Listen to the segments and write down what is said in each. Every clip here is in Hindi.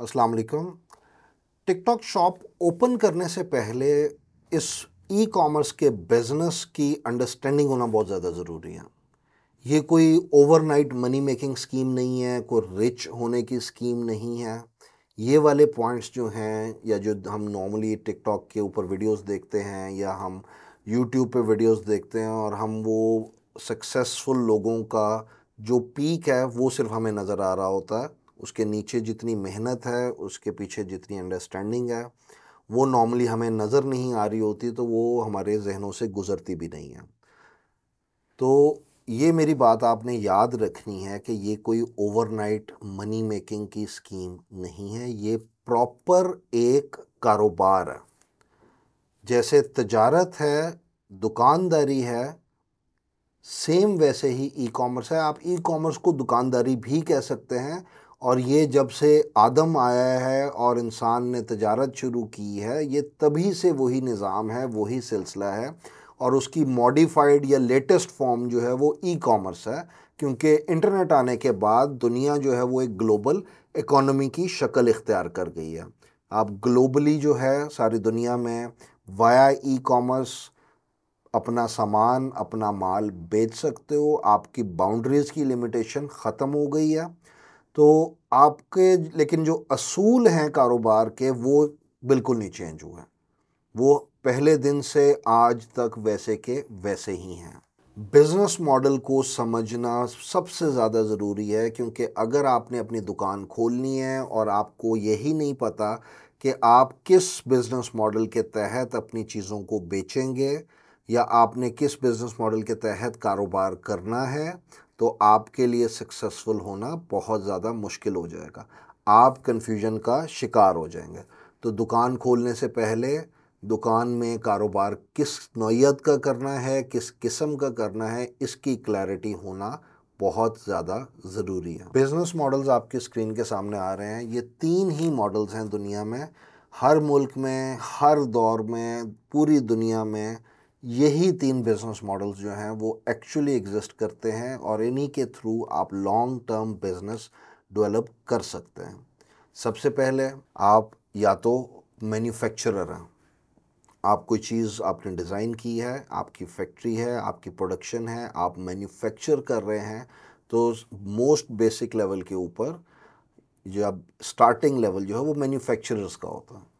अस्सलाम वालेकुम टिकटॉक शॉप ओपन करने से पहले इस ई कॉमर्स के बिज़नेस की अंडरस्टैंडिंग होना बहुत ज़्यादा ज़रूरी है ये कोई ओवरनाइट मनी मेकिंग स्कीम नहीं है कोई रिच होने की स्कीम नहीं है ये वाले पॉइंट्स जो हैं या जो हम नॉर्मली टिकटॉक के ऊपर वीडियोस देखते हैं या हम यूट्यूब पे वीडियोस देखते हैं और हम वो सक्सेसफुल लोगों का जो पीक है वो सिर्फ हमें नज़र आ रहा होता है उसके नीचे जितनी मेहनत है उसके पीछे जितनी अंडरस्टैंडिंग है वो नॉर्मली हमें नज़र नहीं आ रही होती तो वो हमारे जहनों से गुज़रती भी नहीं है तो ये मेरी बात आपने याद रखनी है कि ये कोई ओवरनाइट मनी मेकिंग की स्कीम नहीं है ये प्रॉपर एक कारोबार है जैसे तजारत है दुकानदारी है सेम वैसे ही ई कॉमर्स है आप ई कॉमर्स को दुकानदारी भी कह सकते हैं और ये जब से आदम आया है और इंसान ने तजारत शुरू की है ये तभी से वही निज़ाम है वही सिलसिला है और उसकी मॉडिफाइड या लेटेस्ट फॉर्म जो है वो ई कॉमर्स है क्योंकि इंटरनेट आने के बाद दुनिया जो है वो एक ग्लोबल इकोनॉमी की शक्ल इख्तियार कर गई है आप ग्लोबली जो है सारी दुनिया में वाया ई कॉमर्स अपना सामान अपना माल बेच सकते हो आपकी बाउंड्रीज़ की लिमिटेशन ख़त्म हो गई है तो आपके लेकिन जो असूल हैं कारोबार के वो बिल्कुल नहीं चेंज हुए वो पहले दिन से आज तक वैसे के वैसे ही हैं बिज़नेस मॉडल को समझना सबसे ज़्यादा ज़रूरी है क्योंकि अगर आपने अपनी दुकान खोलनी है और आपको यही नहीं पता कि आप किस बिज़नेस मॉडल के तहत अपनी चीज़ों को बेचेंगे या आपने किस बिज़नेस मॉडल के तहत कारोबार करना है तो आपके लिए सक्सेसफुल होना बहुत ज़्यादा मुश्किल हो जाएगा आप कन्फ्यूजन का शिकार हो जाएंगे तो दुकान खोलने से पहले दुकान में कारोबार किस नौीयत का करना है किस किस्म का करना है इसकी क्लैरिटी होना बहुत ज़्यादा ज़रूरी है बिज़नेस मॉडल्स आपकी स्क्रीन के सामने आ रहे हैं ये तीन ही मॉडल्स हैं दुनिया में हर मुल्क में हर दौर में पूरी दुनिया में यही तीन बिज़नेस मॉडल्स जो हैं वो एक्चुअली एग्जिस्ट करते हैं और इन्हीं के थ्रू आप लॉन्ग टर्म बिज़नेस डेवलप कर सकते हैं सबसे पहले आप या तो मैन्युफैक्चरर हैं आप कोई चीज़ आपने डिज़ाइन की है आपकी फैक्ट्री है आपकी प्रोडक्शन है आप मैन्युफैक्चर कर रहे हैं तो मोस्ट बेसिक लेवल के ऊपर जो अब स्टार्टिंग लेवल जो है वो मैन्युफैक्चरर्स का होता है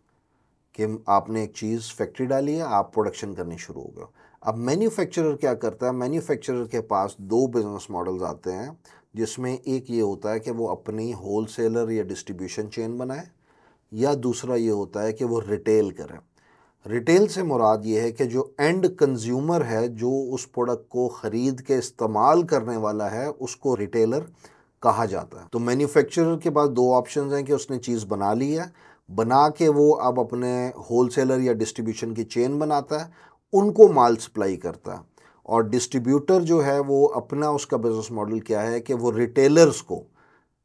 कि आपने एक चीज़ फैक्ट्री डाली है आप प्रोडक्शन करनी शुरू हो गए अब मैन्युफैक्चरर क्या करता है मैन्युफैक्चरर के पास दो बिज़नेस मॉडल्स आते हैं जिसमें एक ये होता है कि वो अपनी होल सेलर या डिस्ट्रीब्यूशन चेन बनाए या दूसरा ये होता है कि वो रिटेल करें रिटेल से मुराद ये है कि जो एंड कंज्यूमर है जो उस प्रोडक्ट को ख़रीद के इस्तेमाल करने वाला है उसको रिटेलर कहा जाता है तो मैन्युफैक्चरर के पास दो ऑप्शंस हैं कि उसने चीज़ बना ली है बना के वो अब अपने होलसेलर या डिस्ट्रीब्यूशन की चेन बनाता है उनको माल सप्लाई करता है और डिस्ट्रीब्यूटर जो है वो अपना उसका बिज़नेस मॉडल क्या है कि वो रिटेलर्स को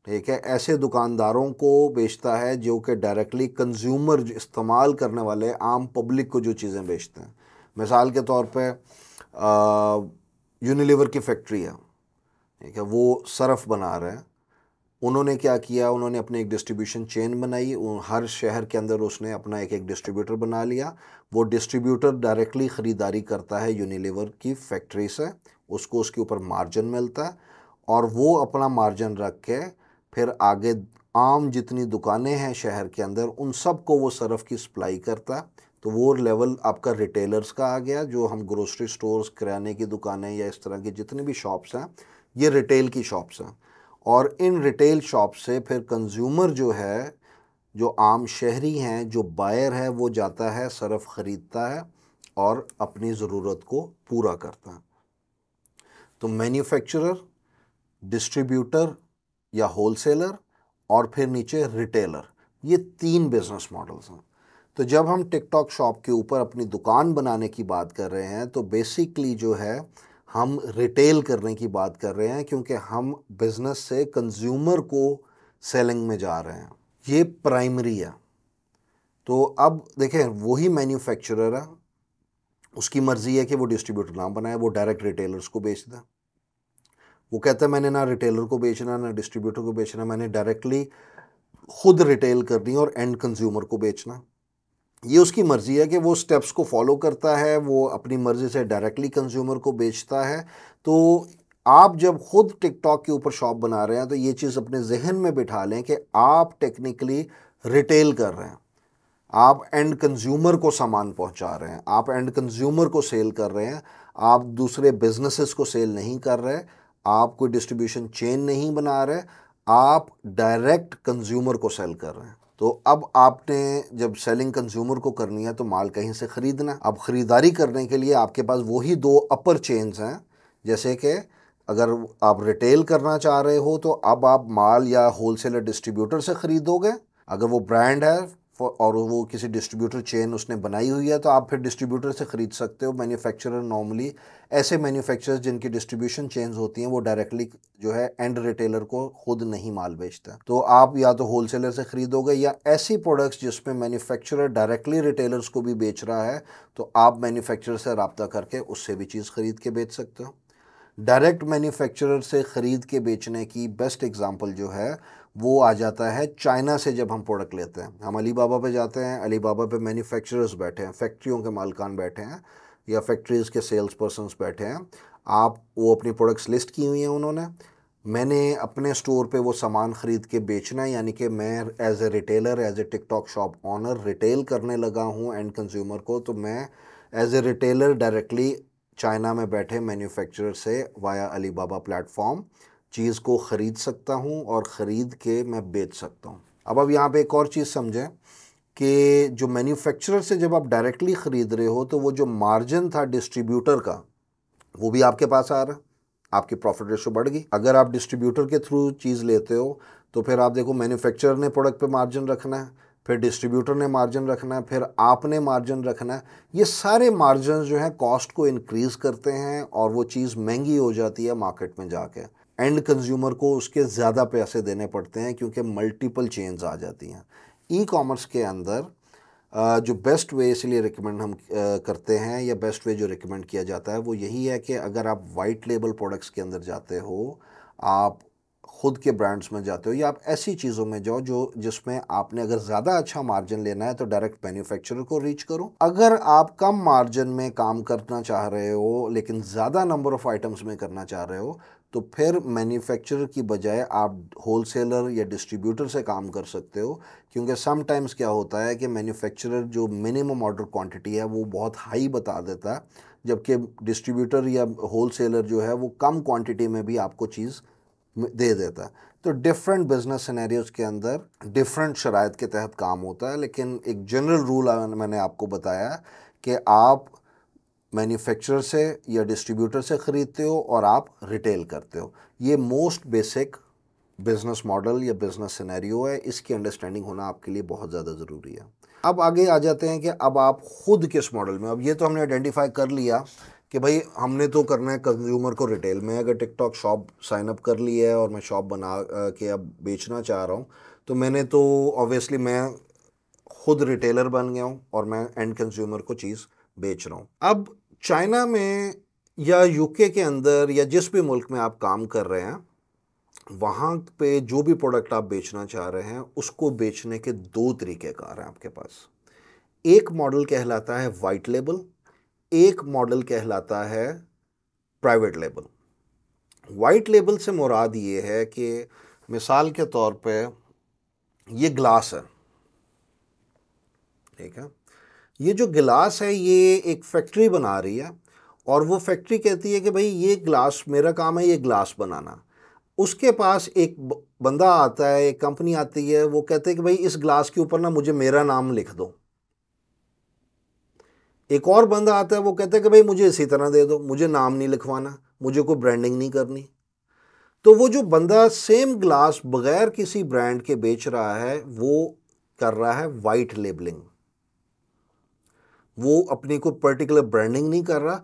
ठीक है ऐसे दुकानदारों को बेचता है जो कि डायरेक्टली कंज्यूमर इस्तेमाल करने वाले आम पब्लिक को जो चीज़ें बेचते हैं मिसाल के तौर पर यूनिलीवर की फैक्ट्री है ठीक है वो सरफ बना रहे हैं उन्होंने क्या किया उन्होंने अपनी एक डिस्ट्रीब्यूशन चेन बनाई हर शहर के अंदर उसने अपना एक एक डिस्ट्रीब्यूटर बना लिया वो डिस्ट्रीब्यूटर डायरेक्टली ख़रीदारी करता है यूनिलीवर की फैक्ट्री से उसको उसके ऊपर मार्जिन मिलता है और वो अपना मार्जिन रख के फिर आगे आम जितनी दुकानें हैं शहर के अंदर उन सब को वो सरफ़ की सप्लाई करता है तो वो लेवल आपका रिटेलर्स का आ गया जो हम ग्रोसरी स्टोर्स किराने की दुकानें या इस तरह की जितनी भी शॉप्स हैं ये रिटेल की शॉप्स हैं और इन रिटेल शॉप से फिर कंज्यूमर जो है जो आम शहरी हैं जो बायर है वो जाता है सरफ ख़रीदता है और अपनी ज़रूरत को पूरा करता है तो मैन्युफैक्चरर डिस्ट्रीब्यूटर या होलसेलर और फिर नीचे रिटेलर ये तीन बिज़नेस मॉडल्स हैं तो जब हम टिकटॉक शॉप के ऊपर अपनी दुकान बनाने की बात कर रहे हैं तो बेसिकली जो है हम रिटेल करने की बात कर रहे हैं क्योंकि हम बिज़नेस से कंज्यूमर को सेलिंग में जा रहे हैं ये प्राइमरी है तो अब देखें वही मैन्युफैक्चरर है उसकी मर्ज़ी है कि वो डिस्ट्रीब्यूटर ना बनाए वो डायरेक्ट रिटेलर्स को बेच दें वो कहता है मैंने ना रिटेलर को बेचना ना डिस्ट्रीब्यूटर को बेचना मैंने डायरेक्टली खुद रिटेल करनी और एंड कंज्यूमर को बेचना ये उसकी मर्ज़ी है कि वो स्टेप्स को फॉलो करता है वो अपनी मर्ज़ी से डायरेक्टली कंज्यूमर को बेचता है तो आप जब ख़ुद टिकटॉक के ऊपर शॉप बना रहे हैं तो ये चीज़ अपने जहन में बिठा लें कि आप टेक्निकली रिटेल कर रहे हैं आप एंड कंज्यूमर को सामान पहुंचा रहे हैं आप एंड कंज्यूमर को सेल कर रहे हैं आप दूसरे बिजनेसेस को सेल नहीं कर रहे आप कोई डिस्ट्रीब्यूशन चेन नहीं बना रहे आप डायरेक्ट कंज्यूमर को सेल कर रहे हैं तो अब आपने जब सेलिंग कंज्यूमर को करनी है तो माल कहीं से ख़रीदना अब ख़रीदारी करने के लिए आपके पास वही दो अपर चेन्स हैं जैसे कि अगर आप रिटेल करना चाह रहे हो तो अब आप माल या होलसेलर डिस्ट्रीब्यूटर से ख़रीदोगे अगर वो ब्रांड है और वो किसी डिस्ट्रीब्यूटर चेन उसने बनाई हुई है तो आप फिर डिस्ट्रीब्यूटर से ख़रीद सकते हो मैन्युफैक्चरर नॉर्मली ऐसे मैन्युफैक्चरर्स जिनकी डिस्ट्रीब्यूशन चेन्स होती हैं वो डायरेक्टली जो है एंड रिटेलर को खुद नहीं माल बेचता तो आप या तो होलसेलर से ख़रीदोगे या ऐसी प्रोडक्ट्स जिसमें मैन्युफैक्चरर डायरेक्टली रिटेलर्स को भी बेच रहा है तो आप मैन्युफैक्चरर से रबता करके उससे भी चीज़ ख़रीद के बेच सकते हो डायरेक्ट मैन्युफैक्चरर से ख़रीद के बेचने की बेस्ट एग्ज़ाम्पल जो है वो आ जाता है चाइना से जब हम प्रोडक्ट लेते हैं हम अली बाबा पर जाते हैं अली बाबा पर मैन्युफैक्चरर्स बैठे हैं फैक्ट्रियों के मालकान बैठे हैं या फैक्ट्रीज़ के सेल्स पर्सनस बैठे हैं आप वो अपनी प्रोडक्ट्स लिस्ट की हुई हैं उन्होंने मैंने अपने स्टोर पे वो सामान ख़रीद के बेचना है यानी कि मैं as a retailer as a TikTok shop owner retail करने लगा हूँ एंड कंज्यूमर को तो मैं as a retailer directly China में बैठे मैन्युफैक्चरर से वाया अलीबाबा प्लेटफॉर्म चीज़ को ख़रीद सकता हूँ और ख़रीद के मैं बेच सकता हूँ अब अब यहाँ पे एक और चीज़ समझें कि जो मैन्युफैक्चरर से जब आप डायरेक्टली ख़रीद रहे हो तो वो जो मार्जिन था डिस्ट्रीब्यूटर का वो भी आपके पास आ रहा है आपकी प्रॉफिट रेशो बढ़ गई अगर आप डिस्ट्रीब्यूटर के थ्रू चीज़ लेते हो तो फिर आप देखो मैन्युफैक्चरर ने प्रोडक्ट पे मार्जिन रखना है फिर डिस्ट्रीब्यूटर ने मार्जिन रखना है फिर आपने मार्जिन रखना है ये सारे मार्जिन जो हैं कॉस्ट को इनक्रीज़ करते हैं और वो चीज़ महंगी हो जाती है मार्केट में जाके एंड कंज्यूमर को उसके ज़्यादा पैसे देने पड़ते हैं क्योंकि मल्टीपल चेंज आ जाती हैं ई कॉमर्स के अंदर जो बेस्ट वे इसलिए रिकमेंड हम करते हैं या बेस्ट वे जो रिकमेंड किया जाता है वो यही है कि अगर आप वाइट लेबल प्रोडक्ट्स के अंदर जाते हो आप खुद के ब्रांड्स में जाते हो या आप ऐसी चीज़ों में जाओ जो जिसमें आपने अगर ज़्यादा अच्छा मार्जिन लेना है तो डायरेक्ट मैन्युफैक्चरर को रीच करो अगर आप कम मार्जिन में काम करना चाह रहे हो लेकिन ज़्यादा नंबर ऑफ़ आइटम्स में करना चाह रहे हो तो फिर मैन्युफैक्चरर की बजाय आप होलसेलर या डिस्ट्रीब्यूटर से काम कर सकते हो क्योंकि समटाइम्स क्या होता है कि मैन्युफैक्चरर जो मिनिमम ऑर्डर क्वांटिटी है वो बहुत हाई बता देता है जबकि डिस्ट्रीब्यूटर या होलसेलर जो है वो कम क्वांटिटी में भी आपको चीज़ दे देता है तो डिफरेंट बिजनेस सिनेरियोज के अंदर डिफरेंट शरात के तहत काम होता है लेकिन एक जनरल रूल मैंने आपको बताया कि आप मैन्युफैक्चरर से या डिस्ट्रीब्यूटर से ख़रीदते हो और आप रिटेल करते हो ये मोस्ट बेसिक बिज़नेस मॉडल या बिज़नेस सिनेरियो है इसकी अंडरस्टैंडिंग होना आपके लिए बहुत ज़्यादा ज़रूरी है अब आगे आ जाते हैं कि अब आप ख़ुद किस मॉडल में अब ये तो हमने आइडेंटिफाई कर लिया कि भाई हमने तो करना है कंज्यूमर को रिटेल में अगर टिकटॉक शॉप साइन अप कर ली है और मैं शॉप बना के अब बेचना चाह रहा हूँ तो मैंने तो ऑब्वियसली मैं खुद रिटेलर बन गया हूँ और मैं एंड कंज्यूमर को चीज़ बेच रहा हूँ अब चाइना में या यूके के अंदर या जिस भी मुल्क में आप काम कर रहे हैं वहाँ पे जो भी प्रोडक्ट आप बेचना चाह रहे हैं उसको बेचने के दो तरीक़ेकार हैं आपके पास एक मॉडल कहलाता है वाइट लेबल एक मॉडल कहलाता है प्राइवेट लेबल वाइट लेबल से मुराद ये है कि मिसाल के तौर पे ये ग्लास है ठीक है ये जो गिलास है ये एक फैक्ट्री बना रही है और वो फैक्ट्री कहती है कि भाई ये गिलास मेरा काम है ये गिलास बनाना उसके पास एक बंदा आता है एक कंपनी आती है वो कहते हैं कि भाई इस गिलास के ऊपर ना मुझे मेरा नाम लिख दो एक और बंदा आता है वो कहता है कि भाई मुझे इसी तरह दे दो मुझे नाम नहीं लिखवाना मुझे कोई ब्रांडिंग नहीं करनी तो वो जो बंदा सेम ग्लास बगैर किसी ब्रांड के बेच रहा है वो कर रहा है वाइट लेबलिंग वो अपने को पर्टिकुलर ब्रांडिंग नहीं कर रहा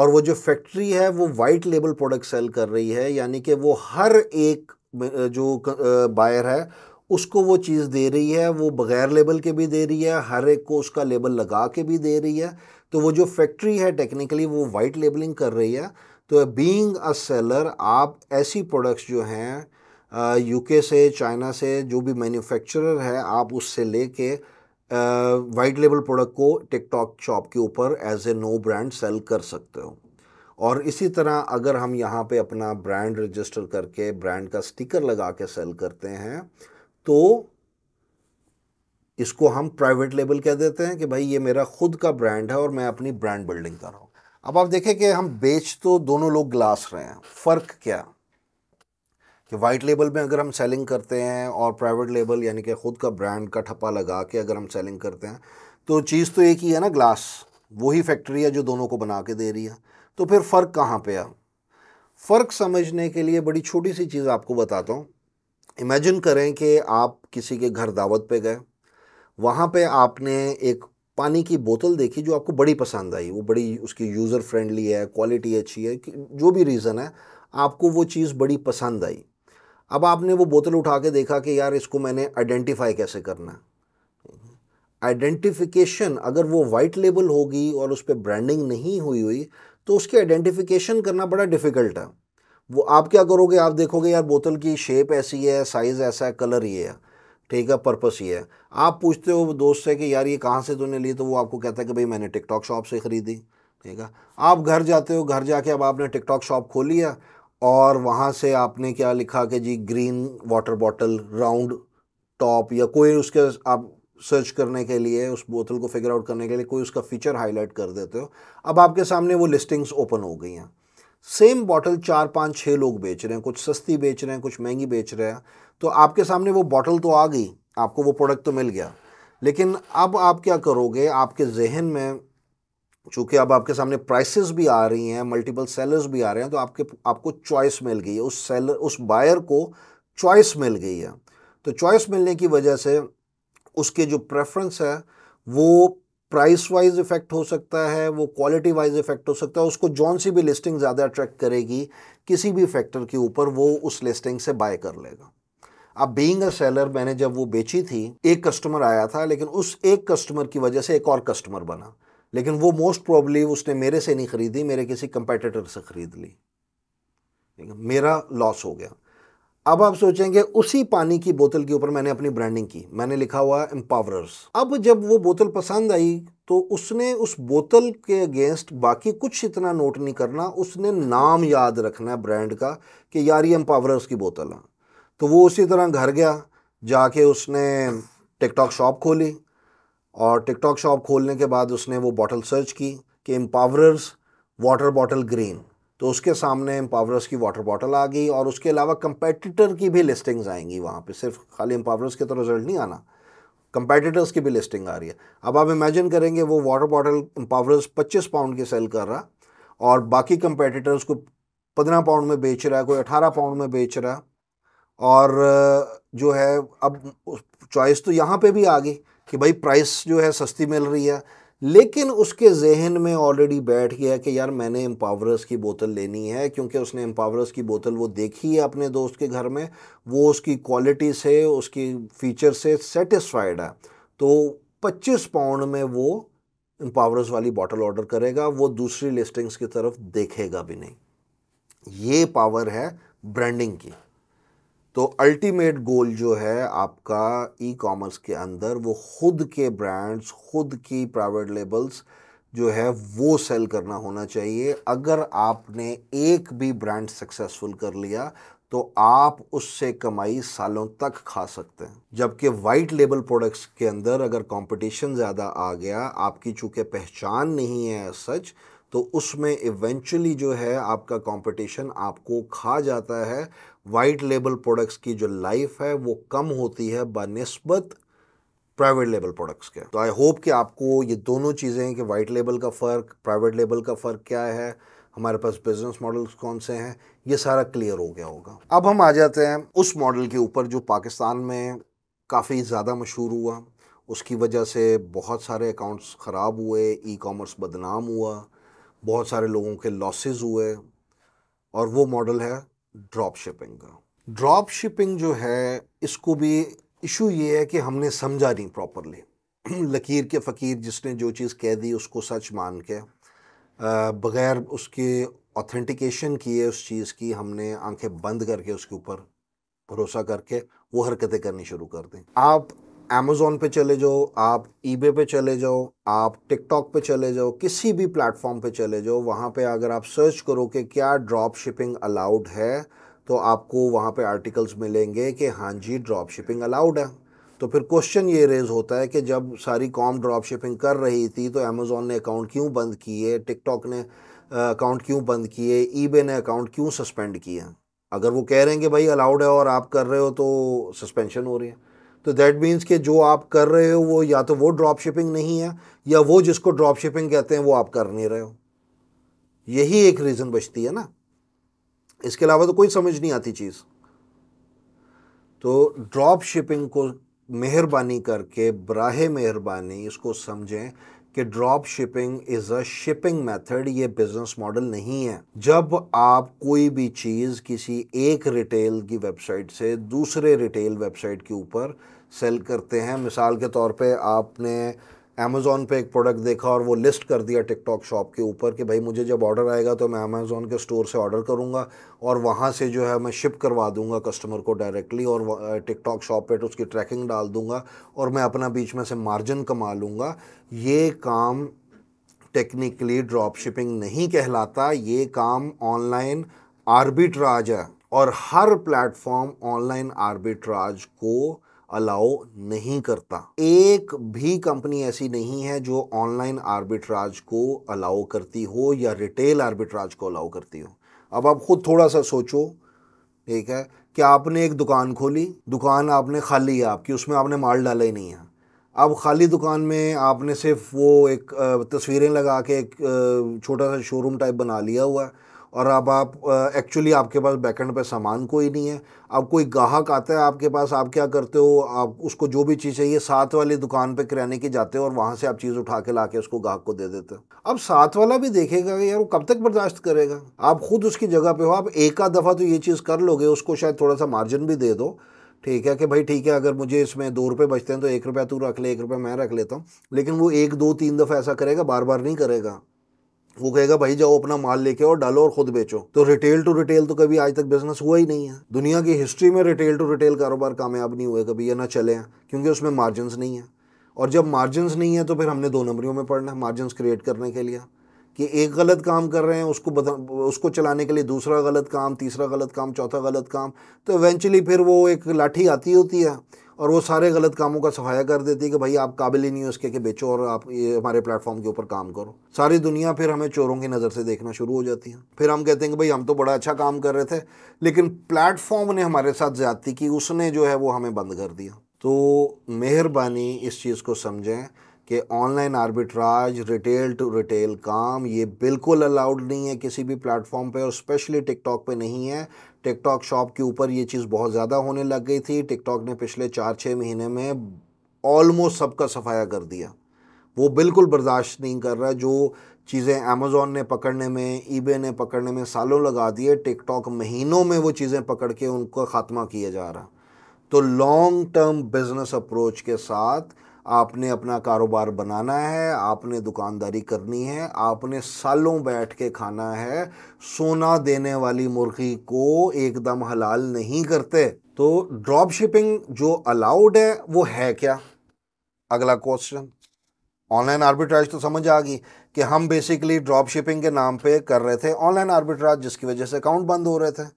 और वो जो फैक्ट्री है वो वाइट लेबल प्रोडक्ट सेल कर रही है यानी कि वो हर एक जो बायर है उसको वो चीज़ दे रही है वो बग़ैर लेबल के भी दे रही है हर एक को उसका लेबल लगा के भी दे रही है तो वो जो फैक्ट्री है टेक्निकली वो वाइट लेबलिंग कर रही है तो बीइंग अ सेलर आप ऐसी प्रोडक्ट्स जो हैं यूके से चाइना से जो भी मैन्युफैक्चरर है आप उससे लेके वाइट लेवल प्रोडक्ट को टिकटॉक शॉप के ऊपर as a no brand sell कर सकते हो और इसी तरह अगर हम यहाँ पे अपना ब्रांड रजिस्टर करके ब्रांड का स्टिकर लगा के सेल करते हैं तो इसको हम प्राइवेट लेबल कह देते हैं कि भाई ये मेरा खुद का ब्रांड है और मैं अपनी ब्रांड बिल्डिंग कर रहा हूँ अब आप देखें कि हम बेच तो दोनों लोग ग्लास रहे हैं फ़र्क क्या कि वाइट लेबल में अगर हम सेलिंग करते हैं और प्राइवेट लेबल यानी कि ख़ुद का ब्रांड का ठप्पा लगा के अगर हम सेलिंग करते हैं तो चीज़ तो एक ही है ना ग्लास वही फैक्ट्री है जो दोनों को बना के दे रही है तो फिर फ़र्क कहाँ पे आ फ़र्क समझने के लिए बड़ी छोटी सी चीज़ आपको बताता हूँ इमेजिन करें कि आप किसी के घर दावत पे गए वहाँ पे आपने एक पानी की बोतल देखी जो आपको बड़ी पसंद आई वो बड़ी उसकी यूज़र फ्रेंडली है क्वालिटी अच्छी है जो भी रीज़न है आपको वो चीज़ बड़ी पसंद आई अब आपने वो बोतल उठा के देखा कि यार इसको मैंने आइडेंटिफाई कैसे करना है आइडेंटिफिकेशन अगर वो वाइट लेबल होगी और उस पर ब्रांडिंग नहीं हुई हुई तो उसकी आइडेंटिफिकेशन करना बड़ा डिफ़िकल्ट है वो आप क्या करोगे आप देखोगे यार बोतल की शेप ऐसी है साइज़ ऐसा है कलर ये है ठीक है पर्पस ये है आप पूछते हो दोस्त से कि यार ये कहाँ से तूने ली तो वो आपको कहता है कि भाई मैंने टिकटॉक शॉप से ख़रीदी ठीक है आप घर जाते हो घर जाके अब आपने टिकटॉक शॉप खोली है और वहाँ से आपने क्या लिखा कि जी green water bottle round top या कोई उसके आप सर्च करने के लिए उस बोतल को फिगर आउट करने के लिए कोई उसका फीचर हाईलाइट कर देते हो अब आपके सामने वो लिस्टिंग्स ओपन हो गई हैं सेम बॉटल चार पाँच छः लोग बेच रहे हैं कुछ सस्ती बेच रहे हैं कुछ महंगी बेच रहे हैं तो आपके सामने वो बॉटल तो आ गई आपको वो प्रोडक्ट तो मिल गया लेकिन अब आप क्या करोगे आपके जहन में चूंकि अब आपके सामने प्राइसेस भी आ रही हैं मल्टीपल सेलर्स भी आ रहे हैं तो आपके आपको चॉइस मिल गई है उस सेलर उस बायर को चॉइस मिल गई है तो चॉइस मिलने की वजह से उसके जो प्रेफरेंस है वो प्राइस वाइज इफेक्ट हो सकता है वो क्वालिटी वाइज इफेक्ट हो सकता है उसको जौन सी भी लिस्टिंग ज़्यादा अट्रैक्ट करेगी किसी भी फैक्टर के ऊपर वो उस लिस्टिंग से बाय कर लेगा अब बीइंग अ सेलर मैंने जब वो बेची थी एक कस्टमर आया था लेकिन उस एक कस्टमर की वजह से एक और कस्टमर बना लेकिन वो मोस्ट प्रॉब्ली उसने मेरे से नहीं ख़रीदी मेरे किसी कंपेटिटर से ख़रीद ली मेरा लॉस हो गया अब आप सोचेंगे उसी पानी की बोतल के ऊपर मैंने अपनी ब्रांडिंग की मैंने लिखा हुआ है एम्पावरर्स अब जब वो बोतल पसंद आई तो उसने उस बोतल के अगेंस्ट बाकी कुछ इतना नोट नहीं करना उसने नाम याद रखना है ब्रांड का कि यार ये एम्पावरर्स की बोतल है तो वो उसी तरह घर गया जाके उसने टिकटॉक शॉप खोली और टिकटॉक शॉप खोलने के बाद उसने वो बॉटल सर्च की कि एम्पावरर्स वाटर बॉटल ग्रीन तो उसके सामने एम्पावरस की वाटर बॉटल आ गई और उसके अलावा कंपेटिटर की भी लिस्टिंग्स आएंगी वहाँ पे सिर्फ खाली एम्पावरस के तो रिजल्ट नहीं आना कंपेटिटर्स की भी लिस्टिंग आ रही है अब आप इमेजिन करेंगे वो वाटर बॉटल एम्पावरस पच्चीस पाउंड की सेल कर रहा और बाकी कंपेटिटर्स को पंद्रह पाउंड में बेच रहा है कोई अठारह पाउंड में बेच रहा और जो है अब चॉइस तो यहाँ पर भी आ गई कि भाई प्राइस जो है सस्ती मिल रही है लेकिन उसके जहन में ऑलरेडी बैठ गया कि यार मैंने एम्पावरस की बोतल लेनी है क्योंकि उसने एम्पावरस की बोतल वो देखी है अपने दोस्त के घर में वो उसकी क्वालिटी से उसकी फीचर से सेटिस्फाइड है तो 25 पाउंड में वो एम्पावरस वाली बॉटल ऑर्डर करेगा वो दूसरी लिस्टिंग्स की तरफ देखेगा भी नहीं ये पावर है ब्रांडिंग की तो अल्टीमेट गोल जो है आपका ई कॉमर्स के अंदर वो खुद के ब्रांड्स खुद की प्राइवेट लेबल्स जो है वो सेल करना होना चाहिए अगर आपने एक भी ब्रांड सक्सेसफुल कर लिया तो आप उससे कमाई सालों तक खा सकते हैं जबकि वाइट लेबल प्रोडक्ट्स के अंदर अगर कंपटीशन ज़्यादा आ गया आपकी चूँकि पहचान नहीं है सच तो उसमें इवेंचुअली जो है आपका कंपटीशन आपको खा जाता है वाइट लेबल प्रोडक्ट्स की जो लाइफ है वो कम होती है बनस्बत प्राइवेट लेबल प्रोडक्ट्स के तो आई होप कि आपको ये दोनों चीज़ें कि वाइट लेबल का फ़र्क प्राइवेट लेबल का फ़र्क क्या है हमारे पास बिजनेस मॉडल्स कौन से हैं ये सारा क्लियर हो गया होगा अब हम आ जाते हैं उस मॉडल के ऊपर जो पाकिस्तान में काफ़ी ज़्यादा मशहूर हुआ उसकी वजह से बहुत सारे अकाउंट्स ख़राब हुए ई कॉमर्स बदनाम हुआ बहुत सारे लोगों के लॉसेज हुए और वो मॉडल है ड्रॉप शिपिंग का ड्रॉप शिपिंग जो है इसको भी इशू ये है कि हमने समझा नहीं प्रॉपरली लकीर के फ़कीर जिसने जो चीज़ कह दी उसको सच मान के बग़ैर उसके ऑथेंटिकेशन किए उस चीज़ की हमने आंखें बंद करके उसके ऊपर भरोसा करके वो हरकतें करनी शुरू कर दें आप अमेज़ोन पे चले जाओ आप ईबे पे चले जाओ आप टिकटॉक पे चले जाओ किसी भी प्लेटफॉर्म पे चले जाओ वहाँ पे अगर आप सर्च करो कि क्या ड्रॉप शिपिंग अलाउड है तो आपको वहाँ पे आर्टिकल्स मिलेंगे कि हाँ जी ड्रॉप शिपिंग अलाउड है तो फिर क्वेश्चन ये रेज़ होता है कि जब सारी कॉम ड्रॉप शिपिंग कर रही थी तो अमेज़ोन ने अकाउंट क्यों बंद किए टिकटॉक ने अकाउंट क्यों बंद किए ईबे ने अकाउंट क्यों सस्पेंड किए अगर वो कह रहे हैं कि भाई अलाउड है और आप कर रहे हो तो सस्पेंशन हो रही है तो दैट मीन्स कि जो आप कर रहे हो वो या तो वो ड्रॉप शिपिंग नहीं है या वो जिसको ड्रॉप शिपिंग कहते हैं वो आप कर नहीं रहे हो यही एक रीज़न बचती है ना इसके अलावा तो कोई समझ नहीं आती चीज़ तो ड्रॉप शिपिंग को मेहरबानी करके बरह मेहरबानी इसको समझें कि drop shipping is a shipping method ये बिज़नेस मॉडल नहीं है जब आप कोई भी चीज़ किसी एक रिटेल की वेबसाइट से दूसरे रिटेल वेबसाइट के ऊपर सेल करते हैं मिसाल के तौर पे आपने अमेज़ोन पे एक प्रोडक्ट देखा और वो लिस्ट कर दिया टिकटॉक शॉप के ऊपर कि भाई मुझे जब ऑर्डर आएगा तो मैं अमेज़ोन के स्टोर से ऑर्डर करूँगा और वहाँ से जो है मैं शिप करवा दूँगा कस्टमर को डायरेक्टली और टिकटॉक शॉप पे तो उसकी ट्रैकिंग डाल दूँगा और मैं अपना बीच में से मार्जिन कमा लूँगा ये काम टेक्निकली ड्रॉप शिपिंग नहीं कहलाता ये काम ऑनलाइन आर्बिट्राज है और हर प्लेटफॉर्म ऑनलाइन आर्बिट्राज को अलाउ नहीं करता एक भी कंपनी ऐसी नहीं है जो ऑनलाइन आर्बिट्राज को अलाउ करती हो या रिटेल आर्बिट्राज को अलाउ करती हो अब आप खुद थोड़ा सा सोचो ठीक है कि आपने एक दुकान खोली दुकान आपने खाली है आपकी उसमें आपने माल डाला ही नहीं है अब खाली दुकान में आपने सिर्फ वो एक तस्वीरें लगा के एक छोटा सा शोरूम टाइप बना लिया हुआ है और अब आप एक्चुअली आपके पास बैकेंड पे सामान कोई नहीं है अब कोई गाहक आता है आपके पास आप क्या करते हो आप उसको जो भी चीज़ चाहिए साथ वाली दुकान पे किराने की जाते हो और वहाँ से आप चीज़ उठा के ला के उसको गाहक को दे देते हो अब साथ वाला भी देखेगा यार वो कब तक बर्दाश्त करेगा आप खुद उसकी जगह पर हो आप एक आध दफ़ा तो ये चीज़ कर लोगे उसको शायद थोड़ा सा मार्जिन भी दे दो ठीक है कि भाई ठीक है अगर मुझे इसमें दो रुपये बचते हैं तो एक रुपया तू रख ले एक रुपया मैं रख लेता हूँ लेकिन वो एक दो तीन दफ़ा ऐसा करेगा बार बार नहीं करेगा वो कहेगा भाई जाओ अपना माल लेके और डालो और खुद बेचो तो रिटेल टू रिटेल तो कभी आज तक बिजनेस हुआ ही नहीं है दुनिया की हिस्ट्री में रिटेल टू रिटेल कारोबार कामयाब नहीं हुए कभी या ना चले हैं क्योंकि उसमें मार्जिनस नहीं है और जब मार्जिनस नहीं है तो फिर हमने दो नंबरियों में पढ़ना है मार्जिनस क्रिएट करने के लिए कि एक गलत काम कर रहे हैं उसको बता उसको चलाने के लिए दूसरा गलत काम तीसरा गलत काम चौथा गलत काम तो इवेंचुअली फिर वो एक लाठी आती होती है और वो सारे गलत कामों का सफाया कर देती है कि भाई आप काबिल ही नहीं हो उसके कि बेचो और आप ये हमारे प्लेटफॉर्म के ऊपर काम करो सारी दुनिया फिर हमें चोरों की नज़र से देखना शुरू हो जाती है फिर हम कहते हैं कि भाई हम तो बड़ा अच्छा काम कर रहे थे लेकिन प्लेटफॉर्म ने हमारे साथ ज़्यादती की उसने जो है वो हमें बंद कर दिया तो मेहरबानी इस चीज़ को समझें कि online arbitrage retail to retail काम ये बिल्कुल अलाउड नहीं है किसी भी प्लेटफॉर्म पे और स्पेशली टिकटॉक पे नहीं है टिकटॉक शॉप के ऊपर ये चीज़ बहुत ज़्यादा होने लग गई थी टिकटॉक ने पिछले चार छः महीने में ऑलमोस्ट सबका सफाया कर दिया वो बिल्कुल बर्दाश्त नहीं कर रहा जो चीज़ें अमेज़ोन ने पकड़ने में ईबे ने पकड़ने में सालों लगा दिए टिकटॉक महीनों में वो चीज़ें पकड़ के उनका ख़ात्मा किया जा रहा तो लॉन्ग टर्म बिज़नेस अप्रोच के साथ आपने अपना कारोबार बनाना है आपने दुकानदारी करनी है आपने सालों बैठ के खाना है सोना देने वाली मुर्गी को एकदम हलाल नहीं करते तो ड्रॉप शिपिंग जो अलाउड है वो है क्या अगला क्वेश्चन ऑनलाइन आर्बिट्राज तो समझ आ गई कि हम बेसिकली ड्रॉप शिपिंग के नाम पे कर रहे थे ऑनलाइन आर्बिट्राज जिसकी वजह से अकाउंट बंद हो रहे थे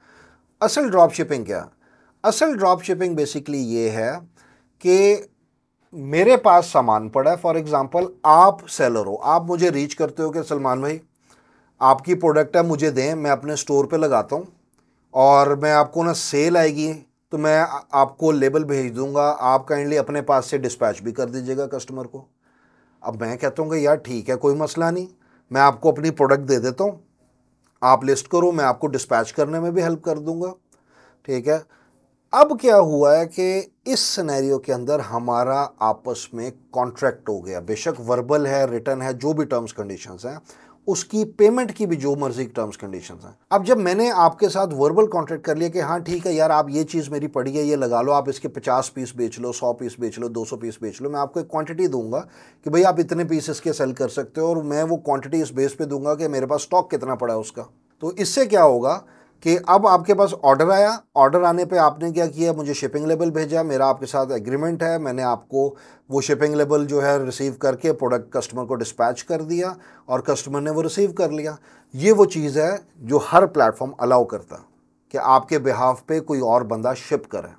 असल ड्रॉप शिपिंग क्या असल ड्रॉप शिपिंग बेसिकली ये है कि मेरे पास सामान पड़ा है फॉर एग्जांपल आप सेलर हो आप मुझे रीच करते हो कि सलमान भाई आपकी प्रोडक्ट है मुझे दें मैं अपने स्टोर पे लगाता हूँ और मैं आपको ना सेल आएगी तो मैं आपको लेबल भेज दूँगा आप काइंडली अपने पास से डिस्पैच भी कर दीजिएगा कस्टमर को अब मैं कहता हूँ कि यार ठीक है कोई मसला नहीं मैं आपको अपनी प्रोडक्ट दे देता हूँ आप लिस्ट करो मैं आपको डिस्पैच करने में भी हेल्प कर दूँगा ठीक है अब क्या हुआ है कि इस सिनेरियो के अंदर हमारा आपस में कॉन्ट्रैक्ट हो गया बेशक वर्बल है रिटर्न है जो भी टर्म्स कंडीशंस हैं उसकी पेमेंट की भी जो मर्जी टर्म्स कंडीशंस हैं अब जब मैंने आपके साथ वर्बल कॉन्ट्रैक्ट कर लिया कि हाँ ठीक है यार आप ये चीज़ मेरी पड़ी है ये लगा लो आप इसके 50 पीस बेच लो 100 पीस बेच लो 200 पीस बेच लो मैं आपको एक क्वांटिटी दूंगा कि भाई आप इतने पीस इसके सेल कर सकते हो और मैं वो क्वांटिटी इस बेस पे दूंगा कि मेरे पास स्टॉक कितना पड़ा है उसका तो इससे क्या होगा कि अब आपके पास ऑर्डर आया ऑर्डर आने पे आपने क्या किया मुझे शिपिंग लेबल भेजा मेरा आपके साथ एग्रीमेंट है मैंने आपको वो शिपिंग लेबल जो है रिसीव करके प्रोडक्ट कस्टमर को डिस्पैच कर दिया और कस्टमर ने वो रिसीव कर लिया ये वो चीज़ है जो हर प्लेटफॉर्म अलाउ करता कि आपके बिहाफ पे कोई और बंदा शिप करे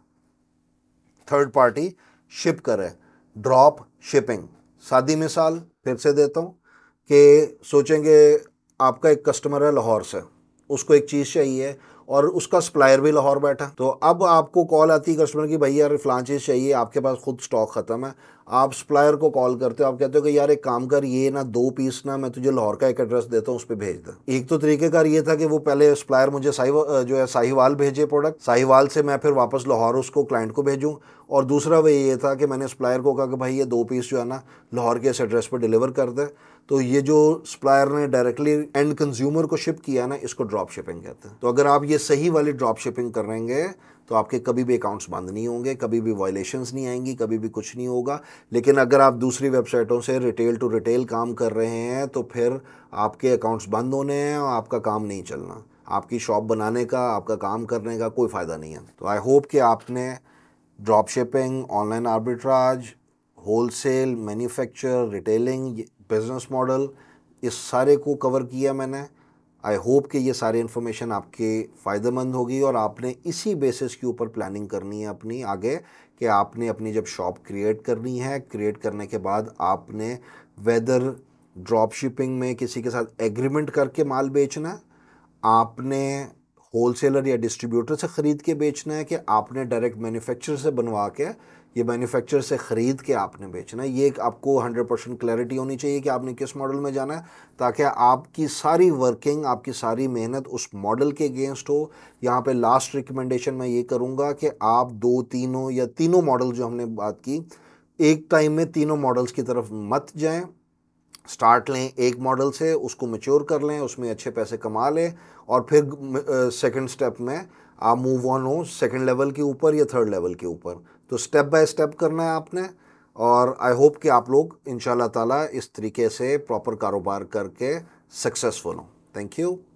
थर्ड पार्टी शिप करे ड्रॉप शिपिंग सादी मिसाल फिर से देता हूँ कि सोचेंगे आपका एक कस्टमर है लाहौर से उसको एक चीज़ चाहिए और उसका सप्लायर भी लाहौर बैठा तो अब आपको कॉल आती है कस्टमर की भैया यार फलां चीज़ चाहिए आपके पास खुद स्टॉक ख़त्म है आप सप्लायर को कॉल करते हो आप कहते हो कि यार एक काम कर ये ना दो पीस ना मैं तुझे लाहौर का एक एड्रेस देता हूँ उस पर भेज दें एक तो तरीक़ेकार ये था कि वो पहले सप्लायर मुझे साहि जो है साहिवाल भेजे प्रोडक्ट साहिवाल से मैं फिर वापस लाहौर उसको क्लाइंट को भेजूँ और दूसरा वे ये था कि मैंने सप्लायर को कहा कि भाई ये दो पीस जो है ना लाहौर के इस एड्रेस पर डिलीवर कर दे तो ये जो सप्लायर ने डायरेक्टली एंड कंज्यूमर को शिप किया ना इसको ड्रॉप शिपिंग कहते हैं तो अगर आप ये सही वाली ड्रॉप शिपिंग करेंगे तो आपके कभी भी अकाउंट्स बंद नहीं होंगे कभी भी वायलेशंस नहीं आएंगी कभी भी कुछ नहीं होगा लेकिन अगर आप दूसरी वेबसाइटों से रिटेल टू रिटेल काम कर रहे हैं तो फिर आपके अकाउंट्स बंद होने हैं और आपका काम नहीं चलना आपकी शॉप बनाने का आपका काम करने का कोई फ़ायदा नहीं है तो आई होप कि आपने drop shipping online arbitrage wholesale manufacture retailing business model इस सारे को कवर किया मैंने आई होप कि ये सारी इन्फॉर्मेशन आपके फ़ायदेमंद होगी और आपने इसी बेसिस के ऊपर प्लानिंग करनी है अपनी आगे कि आपने अपनी जब शॉप क्रिएट करनी है क्रिएट करने के बाद आपने वेदर ड्रॉप शिपिंग में किसी के साथ एग्रीमेंट करके माल बेचना है आपने होलसेलर या डिस्ट्रीब्यूटर से ख़रीद के बेचना है कि आपने डायरेक्ट मैन्युफैक्चरर से बनवा के ये मैन्युफैक्चर से ख़रीद के आपने बेचना है ये आपको 100 परसेंट क्लैरिटी होनी चाहिए कि आपने किस मॉडल में जाना है ताकि आपकी सारी वर्किंग आपकी सारी मेहनत उस मॉडल के अगेंस्ट हो यहाँ पे लास्ट रिकमेंडेशन मैं ये करूँगा कि आप दो तीनों या तीनों मॉडल जो हमने बात की एक टाइम में तीनों मॉडल्स की तरफ मत जाएँ स्टार्ट लें एक मॉडल से उसको मेच्योर कर लें उसमें अच्छे पैसे कमा लें और फिर सेकेंड स्टेप में आप मूव ऑन हो सेकेंड लेवल के ऊपर या थर्ड लेवल के ऊपर तो स्टेप बाय स्टेप करना है आपने और आई होप कि आप लोग इन ताला इस तरीके से प्रॉपर कारोबार करके सक्सेसफुल हों थैंक यू